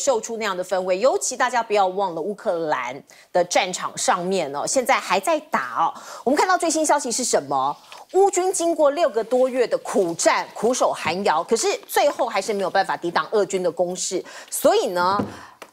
秀出那样的氛围，尤其大家不要忘了乌克兰的战场上面哦，现在还在打哦。我们看到最新消息是什么？乌军经过六个多月的苦战，苦守寒窑，可是最后还是没有办法抵挡俄军的攻势，所以呢。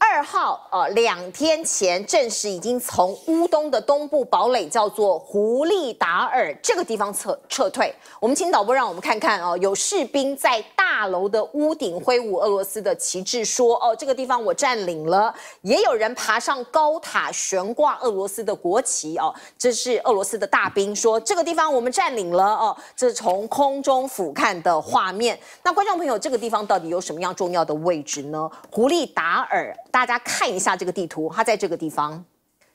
二号，呃，两天前正式已经从乌东的东部堡垒，叫做胡利达尔这个地方撤撤退。我们请导播让我们看看，哦，有士兵在大楼的屋顶挥舞俄罗斯的旗帜，说，哦，这个地方我占领了。也有人爬上高塔悬挂俄罗斯的国旗，哦，这是俄罗斯的大兵说，这个地方我们占领了，哦，这从空中俯瞰的画面。那观众朋友，这个地方到底有什么样重要的位置呢？胡利达尔。大家看一下这个地图，它在这个地方，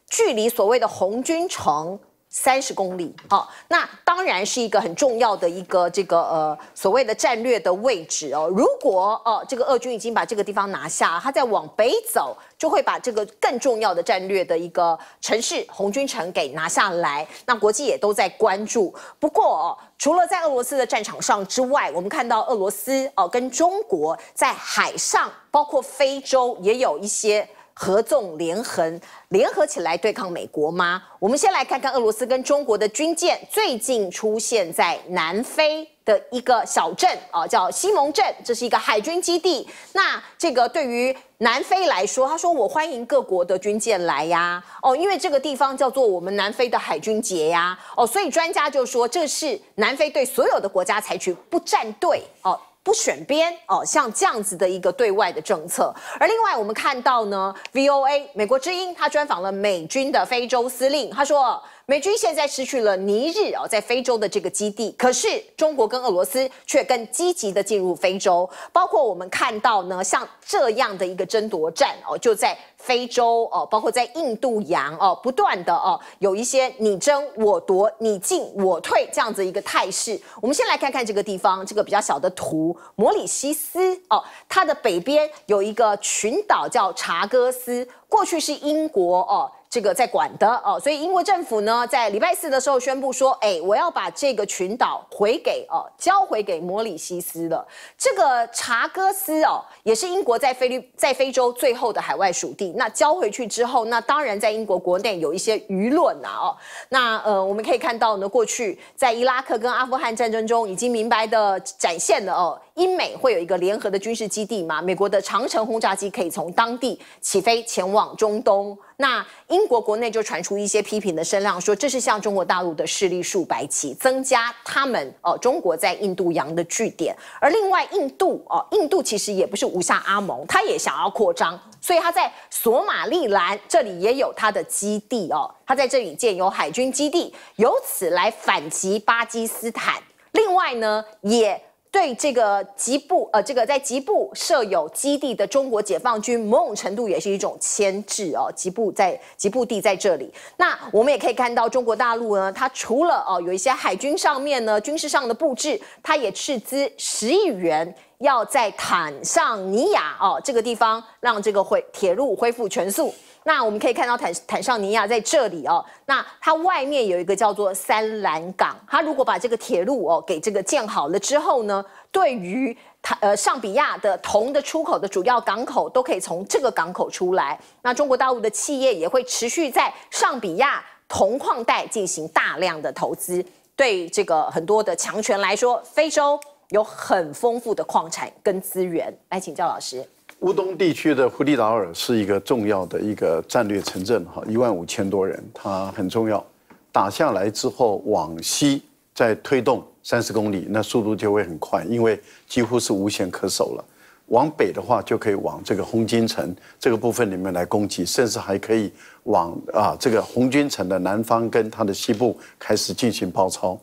距离所谓的红军城。三十公里，好，那当然是一个很重要的一个这个呃所谓的战略的位置哦。如果哦这个俄军已经把这个地方拿下，它再往北走，就会把这个更重要的战略的一个城市红军城给拿下来。那国际也都在关注。不过哦，除了在俄罗斯的战场上之外，我们看到俄罗斯哦跟中国在海上，包括非洲也有一些。合纵连横，联合起来对抗美国吗？我们先来看看俄罗斯跟中国的军舰最近出现在南非的一个小镇，啊，叫西蒙镇，这是一个海军基地。那这个对于南非来说，他说我欢迎各国的军舰来呀，哦，因为这个地方叫做我们南非的海军节呀，哦，所以专家就说这是南非对所有的国家采取不站队，哦。不选边哦，像这样子的一个对外的政策。而另外，我们看到呢，VOA 美国之音，他专访了美军的非洲司令，他说。美军现在失去了尼日哦，在非洲的这个基地，可是中国跟俄罗斯却更积极的进入非洲，包括我们看到呢，像这样的一个争夺战哦，就在非洲哦，包括在印度洋哦，不断的哦，有一些你争我夺、你进我退这样子一个态势。我们先来看看这个地方这个比较小的图，摩里西斯哦，它的北边有一个群岛叫查戈斯，过去是英国哦。这个在管的哦，所以英国政府呢，在礼拜四的时候宣布说，哎，我要把这个群岛回给哦，交回给摩里西斯了。这个查戈斯哦，也是英国在菲律在非洲最后的海外属地。那交回去之后，那当然在英国国内有一些舆论呐哦。那呃，我们可以看到呢，过去在伊拉克跟阿富汗战争中已经明白的展现了哦，英美会有一个联合的军事基地嘛？美国的长程轰炸机可以从当地起飞前往中东。那英国国内就传出一些批评的声量，说这是向中国大陆的势力竖白旗，增加他们哦中国在印度洋的据点。而另外，印度哦，印度其实也不是无下阿蒙，他也想要扩张，所以他在索马利兰这里也有他的基地哦，他在这里建有海军基地，由此来反击巴基斯坦。另外呢，也。对这个吉布，呃，这个在吉布设有基地的中国解放军，某种程度也是一种牵制哦。吉布在吉布地在这里，那我们也可以看到中国大陆呢，它除了哦有一些海军上面呢军事上的布置，它也斥资十亿元要在坦桑尼亚哦这个地方让这个恢铁路恢复全速。那我们可以看到坦坦桑尼亚在这里哦，那它外面有一个叫做三兰港，它如果把这个铁路哦给这个建好了之后呢，对于坦呃上比亚的铜的出口的主要港口都可以从这个港口出来，那中国大陆的企业也会持续在上比亚铜矿带进行大量的投资。对这个很多的强权来说，非洲有很丰富的矿产跟资源，来请教老师。乌东地区的弗迪达尔是一个重要的一个战略城镇，哈，一万五千多人，它很重要。打下来之后，往西再推动三十公里，那速度就会很快，因为几乎是无险可守了。往北的话，就可以往这个红军城这个部分里面来攻击，甚至还可以往啊这个红军城的南方跟它的西部开始进行包抄。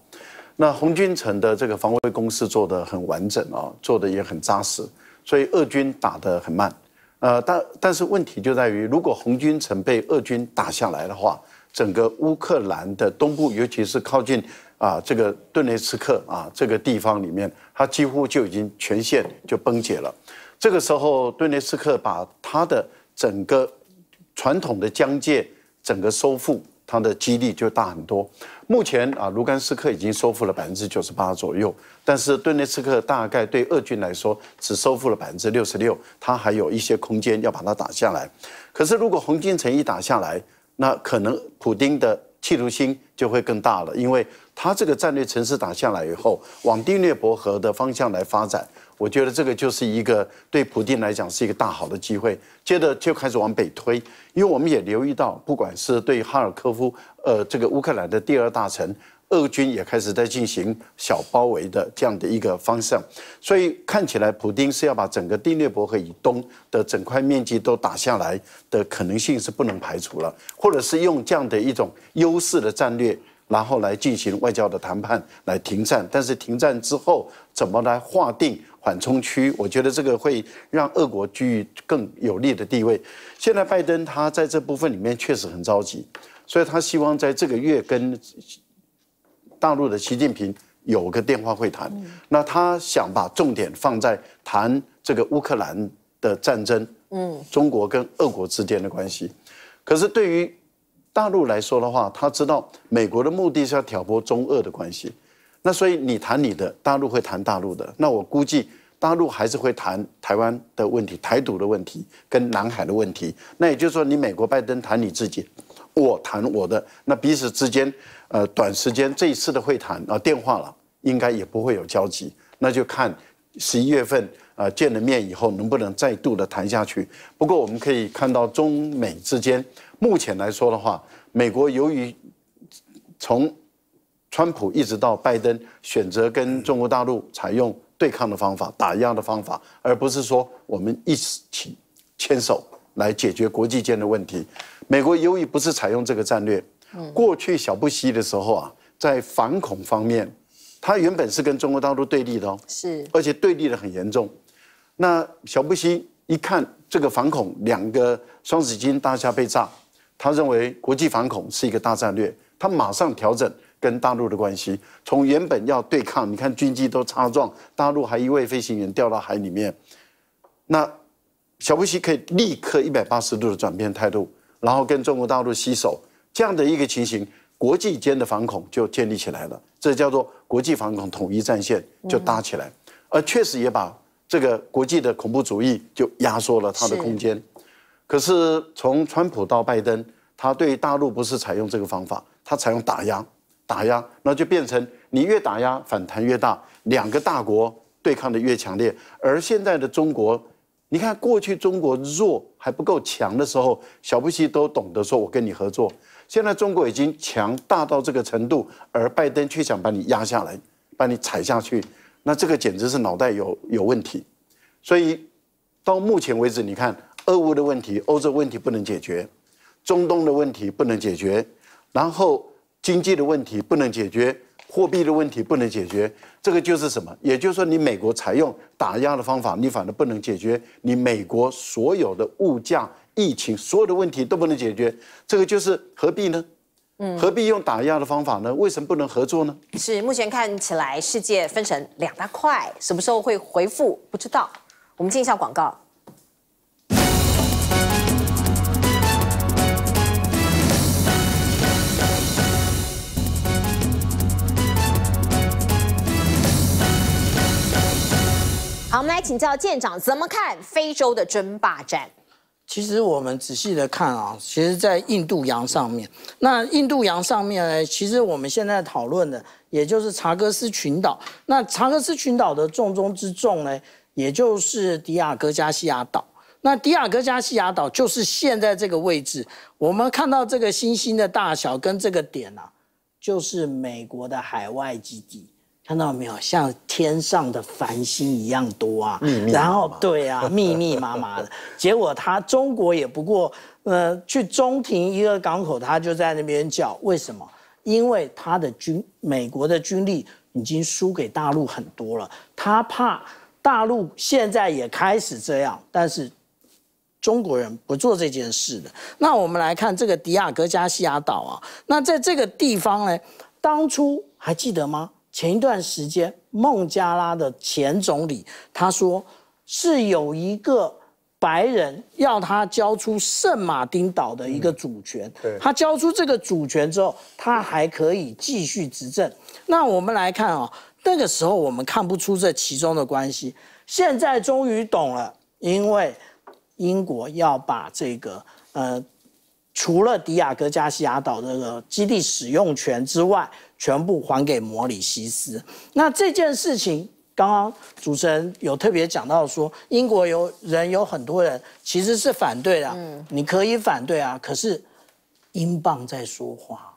那红军城的这个防卫工事做得很完整啊，做得也很扎实。所以俄军打得很慢，呃，但但是问题就在于，如果红军曾被俄军打下来的话，整个乌克兰的东部，尤其是靠近啊这个顿涅茨克啊这个地方里面，它几乎就已经全线就崩解了。这个时候，顿涅茨克把它的整个传统的疆界整个收复，它的几率就大很多。目前啊，卢甘斯克已经收复了百分之九十八左右，但是顿涅茨克大概对俄军来说只收复了百分之六十六，它还有一些空间要把它打下来。可是如果红军城一打下来，那可能普京的企图心就会更大了，因为他这个战略城市打下来以后，往第聂伯河的方向来发展。我觉得这个就是一个对普京来讲是一个大好的机会。接着就开始往北推，因为我们也留意到，不管是对哈尔科夫，呃，这个乌克兰的第二大城，俄军也开始在进行小包围的这样的一个方向。所以看起来，普京是要把整个第聂伯河以东的整块面积都打下来的可能性是不能排除了，或者是用这样的一种优势的战略，然后来进行外交的谈判来停战。但是停战之后怎么来划定？缓冲区，我觉得这个会让俄国居于更有利的地位。现在拜登他在这部分里面确实很着急，所以他希望在这个月跟大陆的习近平有个电话会谈。那他想把重点放在谈这个乌克兰的战争，嗯，中国跟俄国之间的关系。可是对于大陆来说的话，他知道美国的目的是要挑拨中俄的关系。那所以你谈你的，大陆会谈大陆的，那我估计大陆还是会谈台湾的问题、台独的问题跟南海的问题。那也就是说，你美国拜登谈你自己，我谈我的，那彼此之间，呃，短时间这一次的会谈啊电话了，应该也不会有交集。那就看十一月份啊见了面以后能不能再度的谈下去。不过我们可以看到中美之间目前来说的话，美国由于从。川普一直到拜登选择跟中国大陆采用对抗的方法、打压的方法，而不是说我们一起牵手来解决国际间的问题。美国由于不是采用这个战略，过去小布希的时候啊，在反恐方面，他原本是跟中国大陆对立的哦，是，而且对立的很严重。那小布希一看这个反恐，两个双子星大厦被炸，他认为国际反恐是一个大战略，他马上调整。跟大陆的关系，从原本要对抗，你看军机都擦撞，大陆还一位飞行员掉到海里面，那小布希可以立刻一百八十度的转变态度，然后跟中国大陆携手，这样的一个情形，国际间的反恐就建立起来了，这叫做国际反恐统一战线就搭起来，而确实也把这个国际的恐怖主义就压缩了他的空间。可是从川普到拜登，他对大陆不是采用这个方法，他采用打压。打压，那就变成你越打压，反弹越大。两个大国对抗的越强烈，而现在的中国，你看过去中国弱还不够强的时候，小布希都懂得说我跟你合作。现在中国已经强大到这个程度，而拜登却想把你压下来，把你踩下去，那这个简直是脑袋有有问题。所以到目前为止，你看俄乌的问题、欧洲问题不能解决，中东的问题不能解决，然后。经济的问题不能解决，货币的问题不能解决，这个就是什么？也就是说，你美国采用打压的方法，你反而不能解决你美国所有的物价、疫情所有的问题都不能解决，这个就是何必呢？嗯，何必用打压的方法呢？为什么不能合作呢？是目前看起来世界分成两大块，什么时候会回复不知道。我们进一下广告。好，我们来请教舰长怎么看非洲的争霸战。其实我们仔细的看啊，其实，在印度洋上面，那印度洋上面呢，其实我们现在讨论的，也就是查戈斯群岛。那查戈斯群岛的重中之重呢，也就是迪亚哥加西亚岛。那迪亚哥加西亚岛就是现在这个位置。我们看到这个星星的大小跟这个点啊，就是美国的海外基地。看到没有，像天上的繁星一样多啊！然后，对啊，密密麻麻的。结果他中国也不过，呃，去中庭一个港口，他就在那边叫。为什么？因为他的军，美国的军力已经输给大陆很多了。他怕大陆现在也开始这样，但是中国人不做这件事的。那我们来看这个迪亚哥加西亚岛啊。那在这个地方呢，当初还记得吗？前一段时间，孟加拉的前总理他说是有一个白人要他交出圣马丁岛的一个主权，他交出这个主权之后，他还可以继续执政。那我们来看啊，那个时候我们看不出这其中的关系，现在终于懂了，因为英国要把这个呃。除了迪亚哥加西亚岛这个基地使用权之外，全部还给摩里西斯。那这件事情，刚刚主持人有特别讲到说，英国有人有很多人其实是反对的，嗯，你可以反对啊，可是英镑在说话。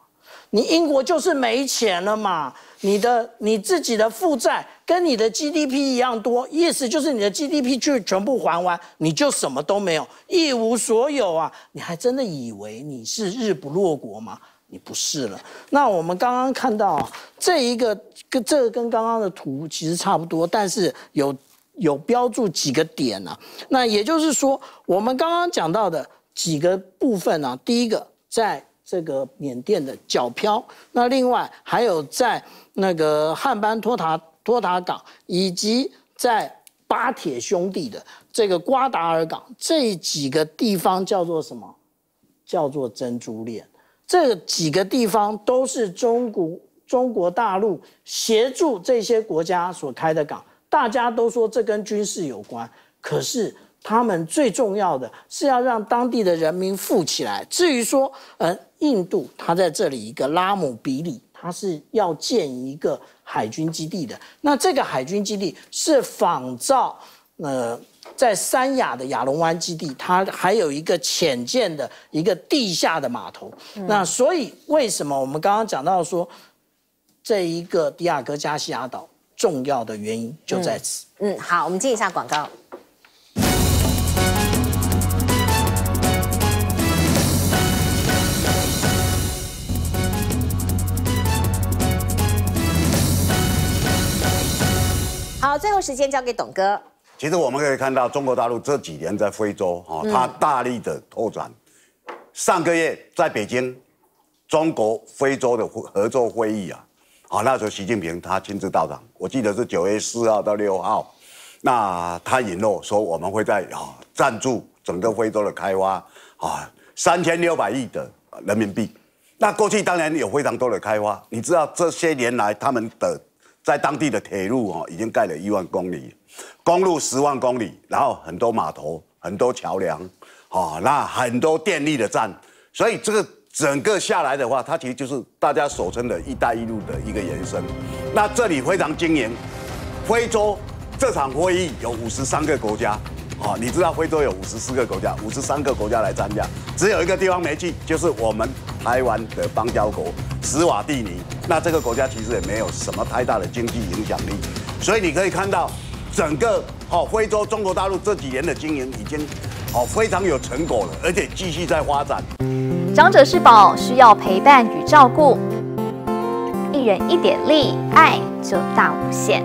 你英国就是没钱了嘛？你的你自己的负债跟你的 GDP 一样多，意思就是你的 GDP 去全部还完，你就什么都没有，一无所有啊！你还真的以为你是日不落国吗？你不是了。那我们刚刚看到这一个跟这个跟刚刚的图其实差不多，但是有有标注几个点呢？那也就是说，我们刚刚讲到的几个部分呢，第一个在。这个缅甸的角漂，那另外还有在那个汉班托塔托塔港，以及在巴铁兄弟的这个瓜达尔港，这几个地方叫做什么？叫做珍珠链。这几个地方都是中国中国大陆协助这些国家所开的港。大家都说这跟军事有关，可是。他们最重要的是要让当地的人民富起来。至于说，呃，印度它在这里一个拉姆比里，它是要建一个海军基地的。那这个海军基地是仿造，呃，在三亚的亚龙湾基地，它还有一个浅建的一个地下的码头。那所以为什么我们刚刚讲到说，这一个迪亚哥加西亚岛重要的原因就在此。嗯，好，我们接一下广告。好，最后时间交给董哥。其实我们可以看到，中国大陆这几年在非洲，啊，它大力的拓展。上个月在北京，中国非洲的合作会议啊，啊，那时候习近平他亲自到场。我记得是九月四号到六号，那他引诺说，我们会在啊赞助整个非洲的开发啊，三千六百亿的人民币。那过去当然有非常多的开发，你知道这些年来他们的。在当地的铁路哦，已经盖了一万公里，公路十万公里，然后很多码头、很多桥梁，哦，那很多电力的站，所以这个整个下来的话，它其实就是大家所称的“一带一路”的一个延伸。那这里非常经营，非洲这场会议有五十三个国家。哦，你知道非洲有五十四个国家，五十三个国家来参加，只有一个地方没去，就是我们台湾的邦交国斯瓦蒂尼。那这个国家其实也没有什么太大的经济影响力，所以你可以看到，整个哦非洲中国大陆这几年的经营已经哦非常有成果了，而且继续在发展。长者是宝，需要陪伴与照顾，一人一点力，爱就大无限。